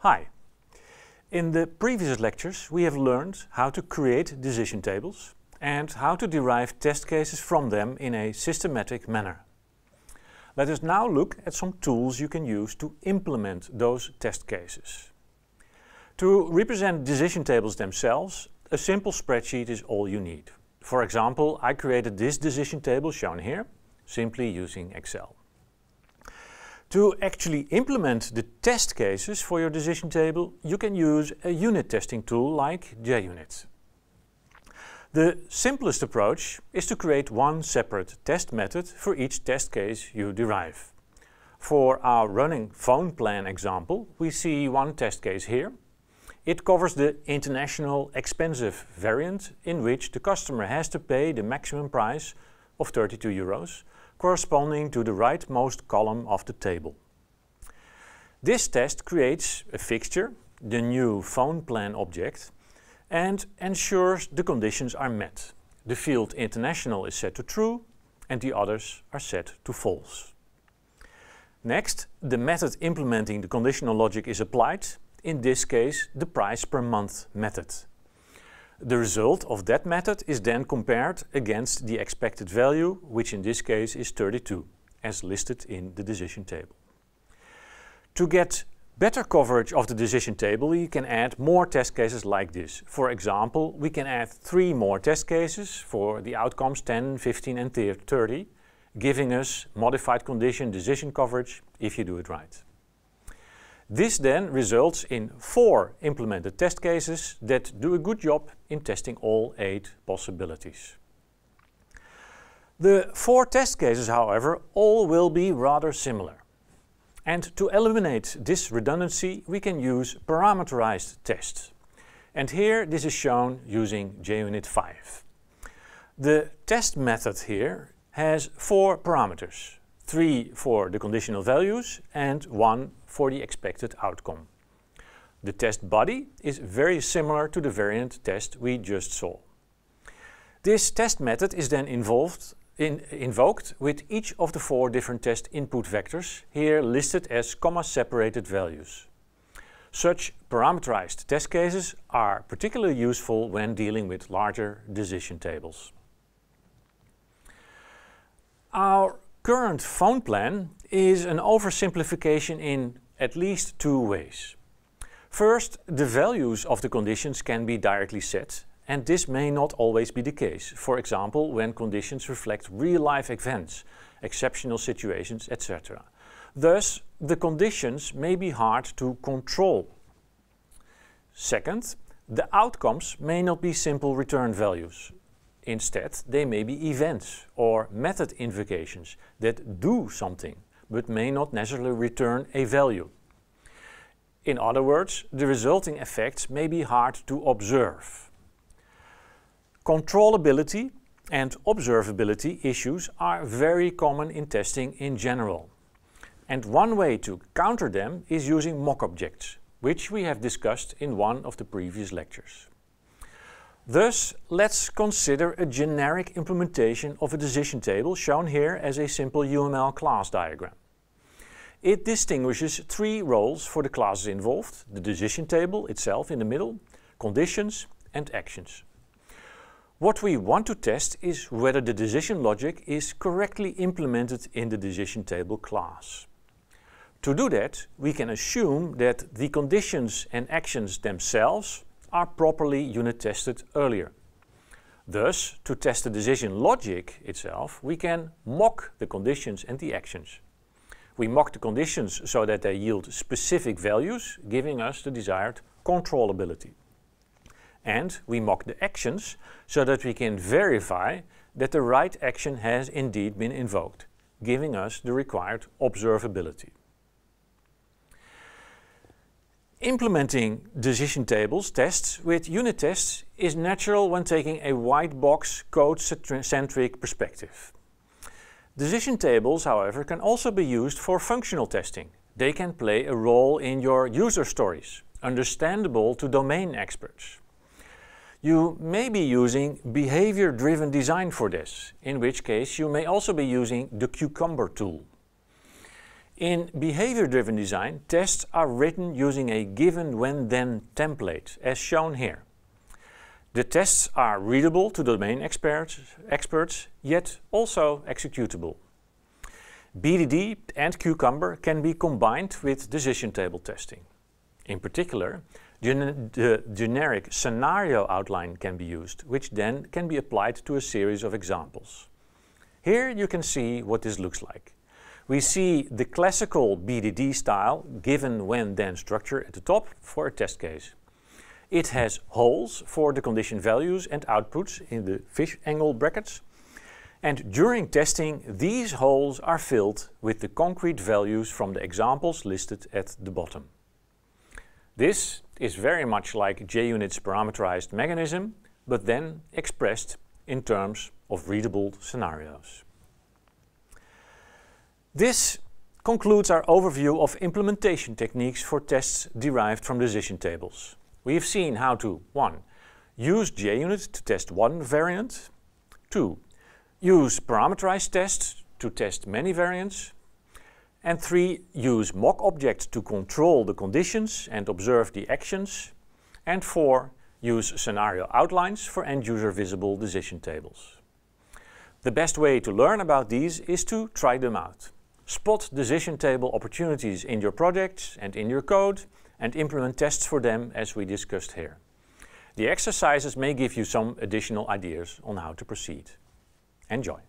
Hi. In the previous lectures we have learned how to create decision tables and how to derive test cases from them in a systematic manner. Let us now look at some tools you can use to implement those test cases. To represent decision tables themselves, a simple spreadsheet is all you need. For example, I created this decision table shown here, simply using Excel. To actually implement the test cases for your decision table, you can use a unit testing tool like JUnit. The simplest approach is to create one separate test method for each test case you derive. For our running phone plan example, we see one test case here. It covers the international expensive variant in which the customer has to pay the maximum price of 32 euros corresponding to the rightmost column of the table. This test creates a fixture, the new phone plan object, and ensures the conditions are met. The field international is set to true and the others are set to false. Next, the method implementing the conditional logic is applied, in this case the price per month method. The result of that method is then compared against the expected value, which in this case is 32, as listed in the decision table. To get better coverage of the decision table, you can add more test cases like this. For example, we can add three more test cases for the outcomes 10, 15 and 30, giving us modified condition decision coverage if you do it right. This then results in four implemented test cases that do a good job in testing all eight possibilities. The four test cases, however, all will be rather similar. And to eliminate this redundancy, we can use parameterized tests. And here this is shown using JUnit 5. The test method here has four parameters, three for the conditional values, and one for the expected outcome. The test body is very similar to the variant test we just saw. This test method is then involved in, invoked with each of the four different test input vectors, here listed as comma-separated values. Such parameterized test cases are particularly useful when dealing with larger decision tables. Our current phone plan is an oversimplification in at least two ways. First, the values of the conditions can be directly set, and this may not always be the case, for example when conditions reflect real-life events, exceptional situations, etc. Thus, the conditions may be hard to control. Second, the outcomes may not be simple return values. Instead, they may be events or method invocations that do something, but may not necessarily return a value. In other words, the resulting effects may be hard to observe. Controllability and observability issues are very common in testing in general. And one way to counter them is using mock objects, which we have discussed in one of the previous lectures. Thus, let's consider a generic implementation of a decision table shown here as a simple UML class diagram. It distinguishes three roles for the classes involved, the decision table itself in the middle, conditions and actions. What we want to test is whether the decision logic is correctly implemented in the decision table class. To do that, we can assume that the conditions and actions themselves are properly unit tested earlier. Thus, to test the decision logic itself, we can mock the conditions and the actions. We mock the conditions so that they yield specific values, giving us the desired controllability. And we mock the actions so that we can verify that the right action has indeed been invoked, giving us the required observability. Implementing decision tables tests with unit tests is natural when taking a white box code-centric perspective. Decision tables, however, can also be used for functional testing. They can play a role in your user stories, understandable to domain experts. You may be using behavior-driven design for this, in which case you may also be using the cucumber tool. In behavior-driven design, tests are written using a given when-then template, as shown here. The tests are readable to domain experts, experts, yet also executable. BDD and Cucumber can be combined with decision table testing. In particular, the generic scenario outline can be used, which then can be applied to a series of examples. Here you can see what this looks like. We see the classical BDD style, given when then structure at the top for a test case. It has holes for the condition values and outputs in the fish angle brackets. And during testing, these holes are filled with the concrete values from the examples listed at the bottom. This is very much like JUnit's parameterized mechanism, but then expressed in terms of readable scenarios. This concludes our overview of implementation techniques for tests derived from decision tables. We have seen how to 1. Use JUnit to test one variant. 2. Use parameterized tests to test many variants. And 3. Use mock objects to control the conditions and observe the actions. And 4. Use scenario outlines for end-user visible decision tables. The best way to learn about these is to try them out. Spot decision table opportunities in your projects and in your code and implement tests for them as we discussed here. The exercises may give you some additional ideas on how to proceed. Enjoy!